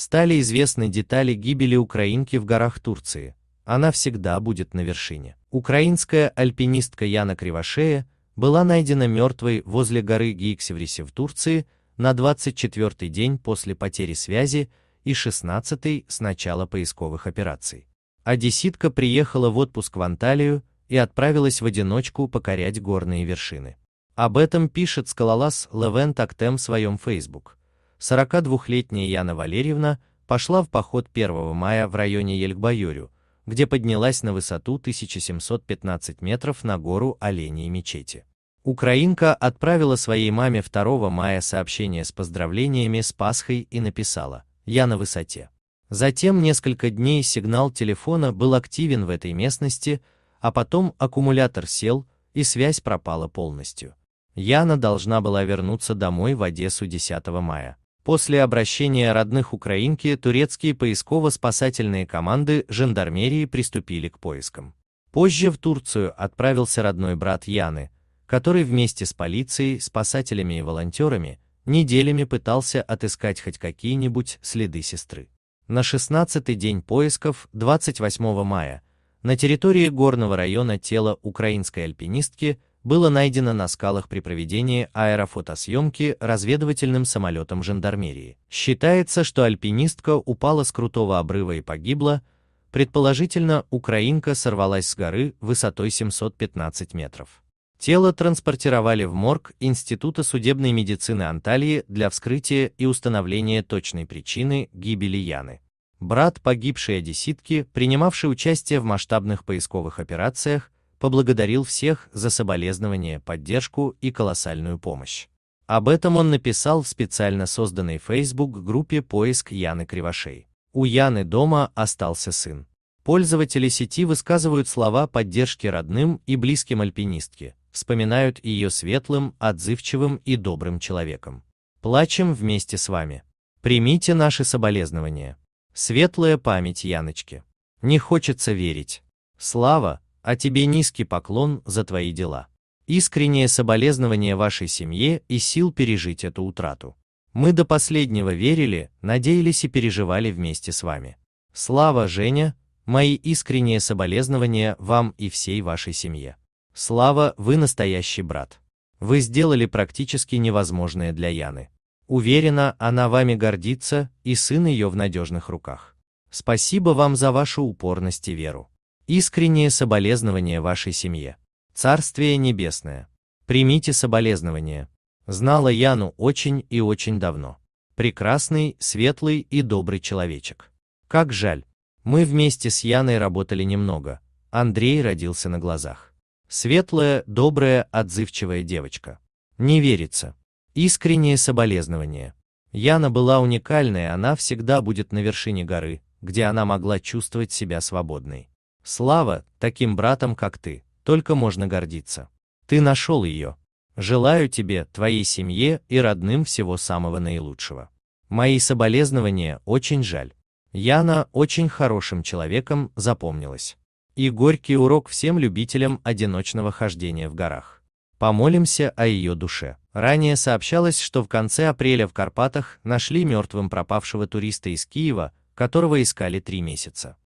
стали известны детали гибели украинки в горах Турции. Она всегда будет на вершине. Украинская альпинистка Яна Кривошея была найдена мертвой возле горы Гиексеврисе в Турции на 24-й день после потери связи и 16-й с начала поисковых операций. Одесситка приехала в отпуск в Анталию и отправилась в одиночку покорять горные вершины. Об этом пишет скалолаз Левент Актем в своем Facebook. 42-летняя Яна Валерьевна пошла в поход 1 мая в районе Ельгбаюрю, где поднялась на высоту 1715 метров на гору Оленей мечети. Украинка отправила своей маме 2 мая сообщение с поздравлениями с Пасхой и написала «Я на высоте». Затем несколько дней сигнал телефона был активен в этой местности, а потом аккумулятор сел и связь пропала полностью. Яна должна была вернуться домой в Одессу 10 мая. После обращения родных украинки турецкие поисково-спасательные команды жандармерии приступили к поискам. Позже в Турцию отправился родной брат Яны, который вместе с полицией, спасателями и волонтерами неделями пытался отыскать хоть какие-нибудь следы сестры. На 16-й день поисков, 28 мая, на территории горного района тело украинской альпинистки было найдено на скалах при проведении аэрофотосъемки разведывательным самолетом жандармерии. Считается, что альпинистка упала с крутого обрыва и погибла, предположительно, украинка сорвалась с горы высотой 715 метров. Тело транспортировали в морг Института судебной медицины Анталии для вскрытия и установления точной причины гибели Яны. Брат погибшей одесситки, принимавший участие в масштабных поисковых операциях, поблагодарил всех за соболезнования, поддержку и колоссальную помощь. Об этом он написал в специально созданной Facebook группе «Поиск Яны Кривошей». У Яны дома остался сын. Пользователи сети высказывают слова поддержки родным и близким альпинистке, вспоминают ее светлым, отзывчивым и добрым человеком. Плачем вместе с вами. Примите наши соболезнования. Светлая память Яночки. Не хочется верить. Слава, а тебе низкий поклон за твои дела. Искреннее соболезнование вашей семье и сил пережить эту утрату. Мы до последнего верили, надеялись и переживали вместе с вами. Слава, Женя, мои искренние соболезнования вам и всей вашей семье. Слава, вы настоящий брат. Вы сделали практически невозможное для Яны. Уверена, она вами гордится, и сын ее в надежных руках. Спасибо вам за вашу упорность и веру. Искреннее соболезнование вашей семье. Царствие небесное. Примите соболезнование. Знала Яну очень и очень давно. Прекрасный, светлый и добрый человечек. Как жаль. Мы вместе с Яной работали немного. Андрей родился на глазах. Светлая, добрая, отзывчивая девочка. Не верится. Искреннее соболезнование. Яна была уникальная, она всегда будет на вершине горы, где она могла чувствовать себя свободной. Слава, таким братом, как ты, только можно гордиться. Ты нашел ее. Желаю тебе, твоей семье и родным всего самого наилучшего. Мои соболезнования очень жаль. Яна очень хорошим человеком запомнилась. И горький урок всем любителям одиночного хождения в горах. Помолимся о ее душе. Ранее сообщалось, что в конце апреля в Карпатах нашли мертвым пропавшего туриста из Киева, которого искали три месяца.